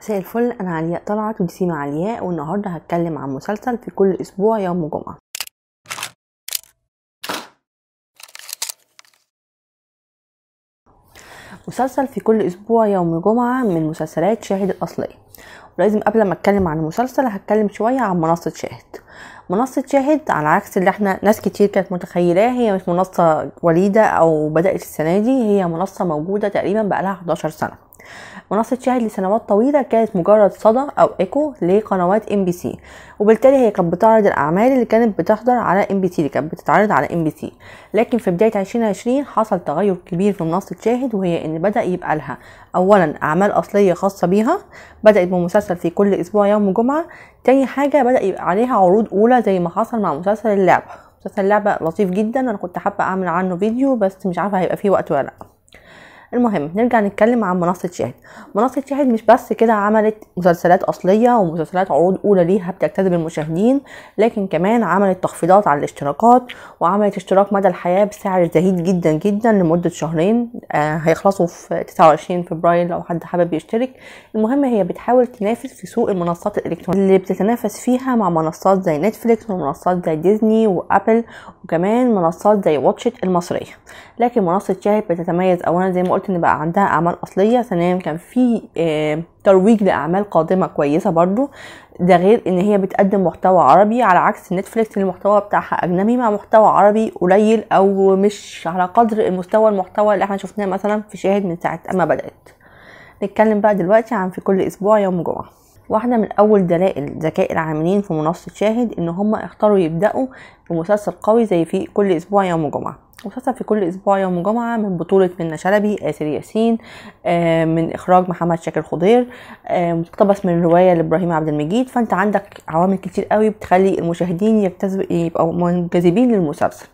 مساء الفل انا علياء طلعت ودي سيما علياء والنهارده هتكلم عن مسلسل في كل اسبوع يوم جمعه مسلسل في كل اسبوع يوم جمعه من مسلسلات شاهد الاصليه ولازم قبل ما اتكلم عن المسلسل هتكلم شويه عن منصه شاهد منصة شاهد على عكس اللي احنا ناس كتير كانت متخيلاه هي مش منصة وليدة او بدأت السنة دي هي منصة موجودة تقريبا بقالها 11 سنة منصة شاهد لسنوات طويلة كانت مجرد صدى أو إيكو لقنوات ام بي سي وبالتالي هي كانت بتعرض الأعمال اللي كانت بتحضر على ام بي سي اللي كانت بتتعرض على ام بي سي لكن في بداية 2020 حصل تغير كبير في منصة شاهد وهي إن بدأ يبقى لها أولا أعمال أصلية خاصة بيها بدأت بمسلسل في كل أسبوع يوم جمعة تاني حاجة بدأ يبقى عليها عروض أولى زي ما حصل مع مسلسل اللعبة مسلسل اللعبة لطيف جدا أنا كنت حابة أعمل عنه فيديو بس مش عارفة هيبقى فيه وقت ولا لأ المهم نرجع نتكلم عن منصه شاهد منصه شاهد مش بس كده عملت مسلسلات اصليه ومسلسلات عروض اولى ليها بتجتذب المشاهدين لكن كمان عملت تخفيضات على الاشتراكات وعملت اشتراك مدى الحياه بسعر زهيد جدا جدا لمده شهرين آه هيخلصوا في 29 فبراير لو حد حابب يشترك المهم هي بتحاول تنافس في سوق المنصات الالكترونيه اللي بتتنافس فيها مع منصات زي نتفليكس ومنصات زي ديزني وابل وكمان منصات زي واتشت المصريه لكن منصه شاهد بتتميز اولا زي ما قلت ان بقى عندها اعمال اصليه ثانيا كان في آه، ترويج لاعمال قادمه كويسه برضو ده غير ان هي بتقدم محتوى عربي على عكس نتفليكس المحتوى بتاعها اجنبي مع محتوى عربي قليل او مش على قدر المستوى المحتوى اللي احنا شفناه مثلا في شاهد من ساعه اما بدات نتكلم بقى دلوقتي عن في كل اسبوع يوم جمعه واحدة من أول دلائل ذكاء العاملين في منصة شاهد إن هما اختاروا يبدأوا بمسلسل قوي زي في كل أسبوع يوم جمعة مسلسل في كل أسبوع يوم جمعة من بطولة منى شلبي آسر ياسين آه، من إخراج محمد شاكر خضير آه، مقتبس من رواية لإبراهيم عبد المجيد فأنت عندك عوامل كتير قوي بتخلي المشاهدين يبتزب يبقوا منجذبين للمسلسل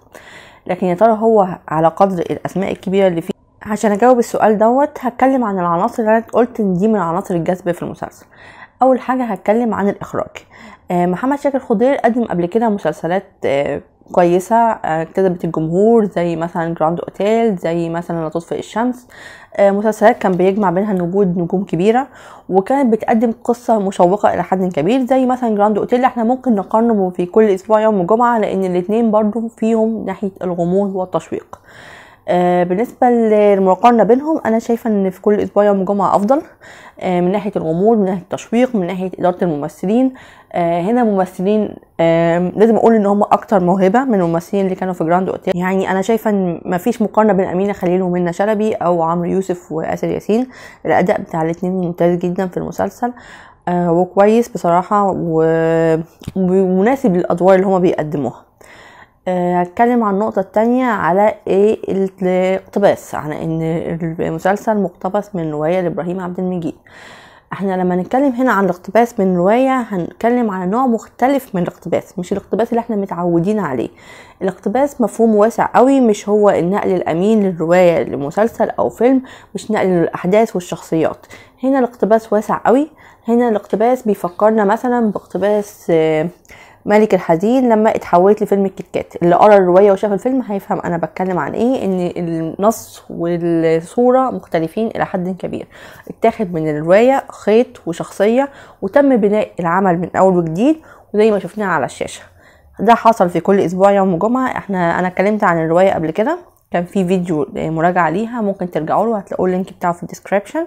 لكن يا ترى هو على قدر الأسماء الكبيرة اللي فيه عشان أجاوب السؤال دوت هتكلم عن العناصر اللي أنا قلت إن دي من عناصر الجذب في المسلسل اول حاجه هتكلم عن الاخراج آه، محمد شاكر خضير قدم قبل كده مسلسلات آه، كويسة آه، كذبت الجمهور زي مثلا جراند اوتيل زي مثلا لا تطفئ الشمس مسلسلات كان بيجمع بينها نجود نجوم كبيرة وكانت بتقدم قصة مشوقة إلى حد كبير زي مثلا جراند اوتيل احنا ممكن نقارنه في كل أسبوع يوم الجمعة لأن الاتنين برضو فيهم ناحية الغموض والتشويق آه، بالنسبه للمقارنه بينهم انا شايفه ان في كل اسبوع يوم جمعه افضل آه، من ناحيه الغموض من ناحيه التشويق من ناحيه اداره الممثلين آه، هنا ممثلين لازم اقول ان هم اكتر موهبه من الممثلين اللي كانوا في جراند اوتيل يعني انا شايفه ان مفيش مقارنه بين امينه خليل ومنى شلبي او عمرو يوسف واسر ياسين الاداء بتاع الاثنين ممتاز جدا في المسلسل وكويس بصراحه ومناسب للادوار اللي هما بيقدموها آه، هتكلم عن النقطة التانية على ايه الاقتباس على ان المسلسل مقتبس من رواية لابراهيم عبد المجيد احنا لما نتكلم هنا عن الاقتباس من رواية هنتكلم على نوع مختلف من الاقتباس مش الاقتباس اللي احنا متعودين عليه الاقتباس مفهوم واسع قوي مش هو النقل الامين للرواية لمسلسل او فيلم مش نقل للاحداث والشخصيات هنا الاقتباس واسع قوي هنا الاقتباس بيفكرنا مثلا باقتباس آه ملك الحزين لما اتحولت لفيلم الكتكات اللي قرا الروايه وشاف الفيلم هيفهم انا بتكلم عن ايه ان النص والصوره مختلفين الى حد كبير اتاخد من الروايه خيط وشخصيه وتم بناء العمل من اول وجديد وزي ما شفناه على الشاشه ده حصل في كل اسبوع يوم جمعه احنا انا اتكلمت عن الروايه قبل كده كان في فيديو مراجعه ليها ممكن ترجعوا له هتلاقوا اللينك بتاعه في الديسكريبشن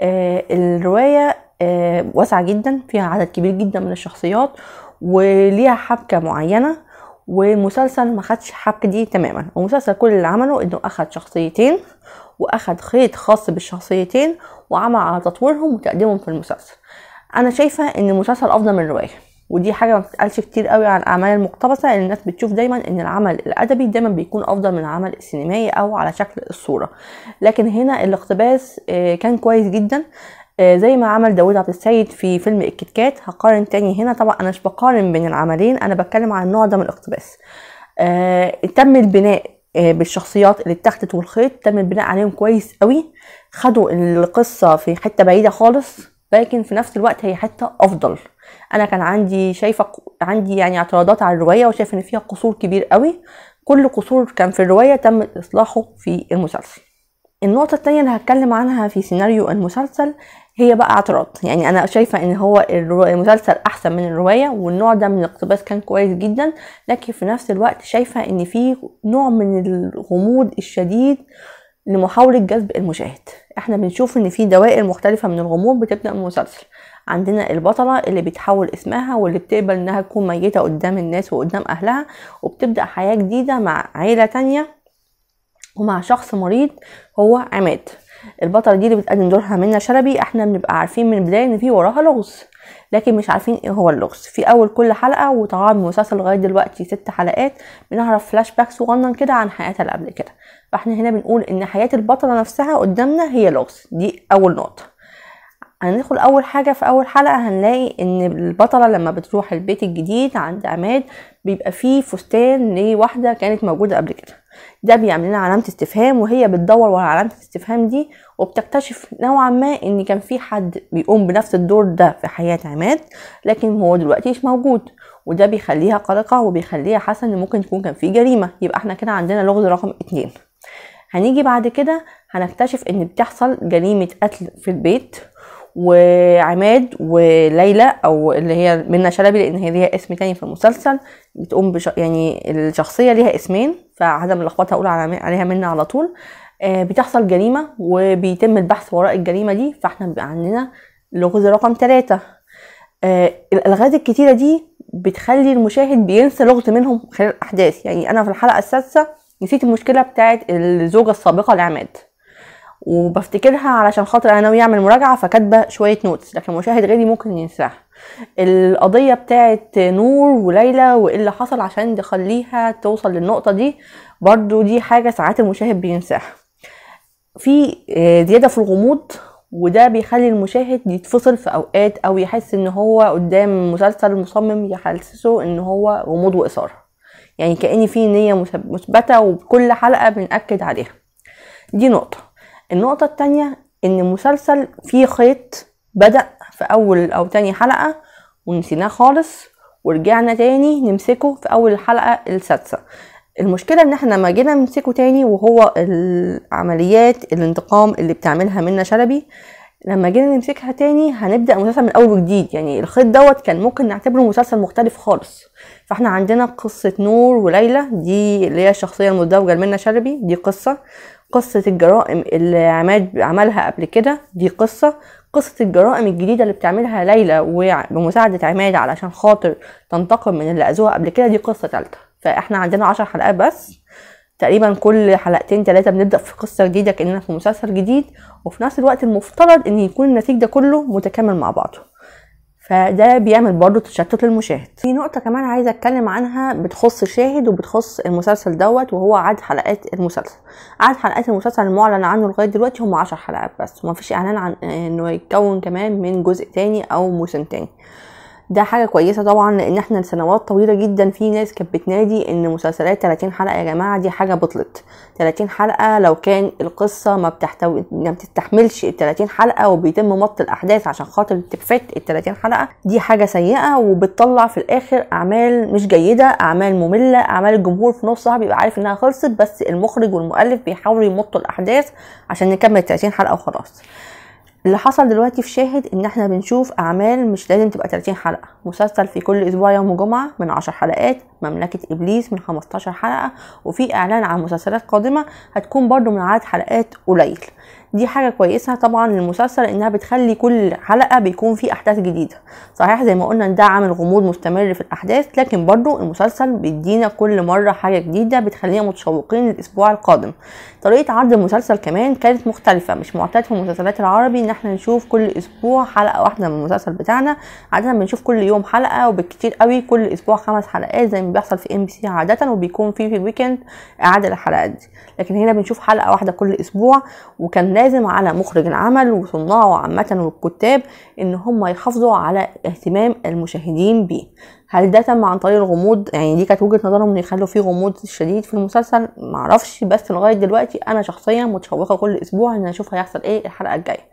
آه الروايه آه واسعه جدا فيها عدد كبير جدا من الشخصيات وليها حبكه معينه ومسلسل ما خدش الحبكه دي تماما ومسلسل كل اللي عمله انه اخد شخصيتين واخد خيط خاص بالشخصيتين وعمل على تطويرهم وتقديمهم في المسلسل انا شايفه ان المسلسل افضل من الروايه ودي حاجه ما بتتقالش كتير قوي عن الاعمال المقتبسه لان الناس بتشوف دايما ان العمل الادبي دايما بيكون افضل من العمل السينمائي او على شكل الصوره لكن هنا الاقتباس آه، كان كويس جدا آه، زي ما عمل داوود عبد السيد في فيلم الكتكات هقارن تاني هنا طبعا انا مش بقارن بين العملين انا بتكلم عن النوع ده من الاقتباس آه، تم البناء آه، بالشخصيات اللي اتخذت والخيط تم البناء عليهم كويس قوي خدوا القصه في حته بعيده خالص لكن في نفس الوقت هي حته افضل انا كان عندي شايفه عندي يعني اعتراضات على الروايه وشايفه ان فيها قصور كبير قوي كل قصور كان في الروايه تم اصلاحه في المسلسل النقطه الثانيه اللي هتكلم عنها في سيناريو المسلسل هي بقى اعتراض يعني انا شايفه ان هو المسلسل احسن من الروايه والنوع ده من الاقتباس كان كويس جدا لكن في نفس الوقت شايفه ان في نوع من الغموض الشديد لمحاوله جذب المشاهد احنا بنشوف ان في دوائر مختلفه من الغموض بتبدا من المسلسل عندنا البطلة اللي بتحول اسمها واللي بتقبل انها تكون ميتة قدام الناس وقدام اهلها وبتبدأ حياة جديدة مع عيلة تانية ومع شخص مريض هو عماد البطله دي اللي بتقدم دورها منى شلبي احنا بنبقى عارفين من البدايه ان في وراها لغز لكن مش عارفين ايه هو اللغز في اول كل حلقه وطبعا المسلسل لغايه دلوقتي ست حلقات بنعرف فلاش باك صغنن كده عن حياتها اللي قبل كده فاحنا هنا بنقول ان حياه البطله نفسها قدامنا هي لغز دي اول نقطه هندخل اول حاجه في اول حلقه هنلاقي ان البطله لما بتروح البيت الجديد عند عماد بيبقى فيه فستان لواحدة كانت موجودة قبل كده ده بيعمل لنا علامة استفهام وهي بتدور ورا علامة الاستفهام دي وبتكتشف نوعا ما ان كان في حد بيقوم بنفس الدور ده في حياة عماد لكن هو دلوقتي مش موجود وده بيخليها قلقة وبيخليها حاسة ان ممكن يكون كان في جريمة يبقى احنا كده عندنا لغز رقم اتنين هنيجي بعد كده هنكتشف ان بتحصل جريمة قتل في البيت وعماد وليلى او اللي هي منى شلبي لان هي ليها اسم تاني في المسلسل بتقوم بش... يعني الشخصيه ليها اسمين فعدم اللخبطه هقول على... عليها منى على طول آه بتحصل جريمه وبيتم البحث وراء الجريمه دي فاحنا بيبقى عندنا لغز رقم ثلاثة آه الالغاز الكتيره دي بتخلي المشاهد بينسى لغز منهم خلال الاحداث يعني انا في الحلقه السادسه نسيت المشكله بتاعت الزوجه السابقه لعماد وبفتكرها علشان خاطر انا ناويه اعمل مراجعه فكاتبه شويه نوتس لكن مشاهد غيري ممكن ينساها القضيه بتاعه نور وليلى وايه اللي حصل عشان تخليها توصل للنقطه دي برضو دي حاجه ساعات المشاهد بينساها في آه، زياده في الغموض وده بيخلي المشاهد يتفصل في اوقات او يحس ان هو قدام مسلسل مصمم يحسسه ان هو غموض واثاره يعني كأن في نية مثبتة وبكل حلقة بنأكد عليها دي نقطة النقطة التانية ان المسلسل فيه خيط بدأ في اول او تاني حلقة ونسيناه خالص ورجعنا تاني نمسكه في اول الحلقة السادسة المشكلة ان احنا لما جينا نمسكه تاني وهو العمليات الانتقام اللي بتعملها منا شلبي لما جينا نمسكها تاني هنبدا المسلسل من اول وجديد يعني الخيط دوت كان ممكن نعتبره مسلسل مختلف خالص فاحنا عندنا قصه نور وليلى دي اللي هي الشخصيه المزدوجه لمنى شلبي دي قصه قصة الجرائم اللي عماد عملها قبل كده دي قصة قصة الجرائم الجديدة اللي بتعملها ليلى وبمساعدة عماد علشان خاطر تنتقم من اللي أذوها قبل كده دي قصة تالتة فاحنا عندنا عشر حلقات بس تقريبا كل حلقتين تلاتة بنبدأ في قصة جديدة كأننا في مسلسل جديد وفي نفس الوقت المفترض إن يكون النتيج ده كله متكامل مع بعضه فده بيعمل برضه تشتت للمشاهد في نقطة كمان عايزة اتكلم عنها بتخص شاهد وبتخص المسلسل دوت وهو عدد حلقات المسلسل عدد حلقات المسلسل المعلن عنه لغاية دلوقتي هم عشر حلقات بس ومفيش اعلان عن انه يتكون كمان من جزء تاني او موسم تاني ده حاجه كويسه طبعا لان احنا لسنوات طويله جدا في ناس كانت بتنادي ان مسلسلات 30 حلقه يا جماعه دي حاجه بطلت 30 حلقه لو كان القصه ما بتحتوي ما بتستحملش ال 30 حلقه وبيتم مط الاحداث عشان خاطر تفات ال 30 حلقه دي حاجه سيئه وبتطلع في الاخر اعمال مش جيده اعمال ممله اعمال الجمهور في نصها بيبقى عارف انها خلصت بس المخرج والمؤلف بيحاولوا يمطوا الاحداث عشان نكمل 30 حلقه وخلاص اللي حصل دلوقتي في شاهد ان احنا بنشوف اعمال مش لازم تبقى 30 حلقه مسلسل في كل اسبوع يوم جمعه من 10 حلقات مملكه ابليس من 15 حلقه وفي اعلان عن مسلسلات قادمه هتكون برضو من عدد حلقات قليل دي حاجه كويسه طبعا للمسلسل انها بتخلي كل حلقه بيكون في احداث جديده صحيح زي ما قلنا ده عامل غموض مستمر في الاحداث لكن برضو المسلسل بيدينا كل مره حاجه جديده بتخلينا متشوقين للاسبوع القادم طريقه عرض المسلسل كمان كانت مختلفه مش معتاد في المسلسلات العربي ان احنا نشوف كل اسبوع حلقه واحده من المسلسل بتاعنا عاده بنشوف كل يوم حلقه وبالكتير قوي كل اسبوع خمس حلقات زي ما بيحصل في ام بي سي عاده وبيكون في في الويكند اعاده الحلقات دي لكن هنا بنشوف حلقه واحده كل اسبوع وكان لازم على مخرج العمل وصناعه عامة والكتاب ان هم يحافظوا على اهتمام المشاهدين بيه هل ده تم عن طريق الغموض يعني دي كانت وجهة نظرهم ان يخلوا فيه غموض شديد في المسلسل معرفش بس لغاية دلوقتي انا شخصيا متشوقة كل اسبوع ان اشوف هيحصل ايه الحلقة الجاية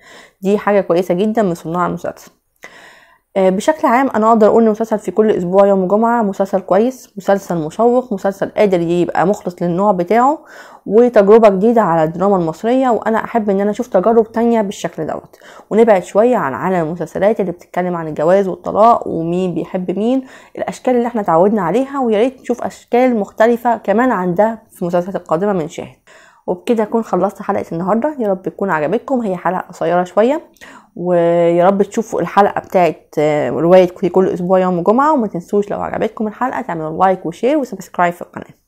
دي حاجة كويسة جدا من صناع المسلسل آه، بشكل عام انا اقدر اقول ان مسلسل في كل اسبوع يوم جمعه مسلسل كويس مسلسل مشوق مسلسل قادر يبقى مخلص للنوع بتاعه وتجربه جديده على الدراما المصريه وانا احب ان انا اشوف تجارب تانية بالشكل دوت ونبعد شويه عن عالم المسلسلات اللي بتتكلم عن الجواز والطلاق ومين بيحب مين الاشكال اللي احنا اتعودنا عليها ويا ريت نشوف اشكال مختلفه كمان عن ده في المسلسلات القادمه من شاهد وبكده اكون خلصت حلقه النهارده يا رب تكون عجبتكم هي حلقه قصيره شويه ويا رب تشوفوا الحلقه بتاعت آه، روايه كل اسبوع يوم جمعه وما تنسوش لو عجبتكم الحلقه تعملوا لايك وشير وسبسكرايب في القناه